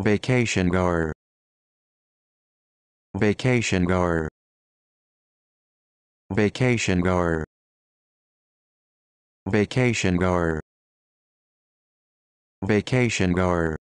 Vacation goer. Vacation goer. Vacation goer. Vacation goer. Vacation goer.